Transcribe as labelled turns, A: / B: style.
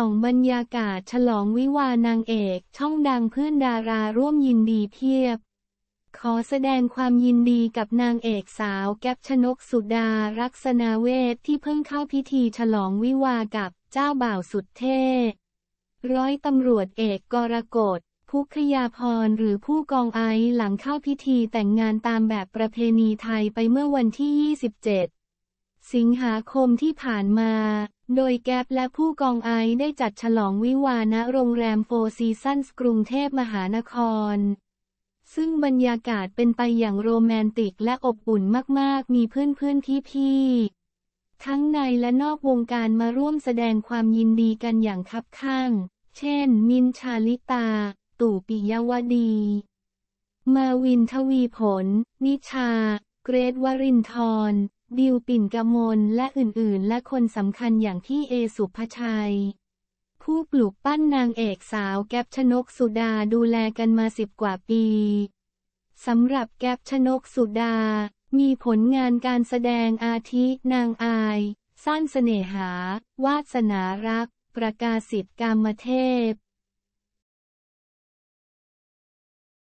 A: ส่องบรรยากาศฉลองวิวานางเอกช่องดังเพื่อนดาราร่วมยินดีเพียบ ขอแสดงความยินดีกับนางเอกสาวแก๊ปชนกสุดา รักษณาเวทที่เพิ่งเข้าพิธีฉลองวิวากับเจ้าบ่าวสุดเท่ร้อยตำรวจเอกกรกฎภุคยาพรหรือผู้กองไอหลังเข้าพิธีแต่งงานตามแบบประเพณีไทยไปเมื่อวันที่ 27สิงหาคมที่ผ่านมา โดยแก๊ปและผู้กองไอได้จัดฉลองวิวาณโรงแรมโฟร์ซีซันส์กรุงเทพมหานคร ซึ่งบรรยากาศเป็นไปอย่างโรแมนติกและอบอุ่นมากๆ มีเพื่อนๆ พี่ๆ ทั้งในและนอกวงการมาร่วมแสดงความยินดีกันอย่างคับข้าง เช่น มินชาลิตา ตู่ปิยวดี มาวินทวีผล นิชา เกรทวรินทร์ดิวปิ่นกมลและอื่นๆ และคนสำคัญอย่างที่เอสุภชัย ผู้ปลูกปั้นนางเอกสาวแก๊ปชนกสุดาดูแลกันมาสิบกว่าปีสำหรับแก๊ปชนกสุดา มีผลงานการแสดงอาทินางอาย สร้างเสน่หา วาสนารักประกาศิทธิ์กรรมเทพ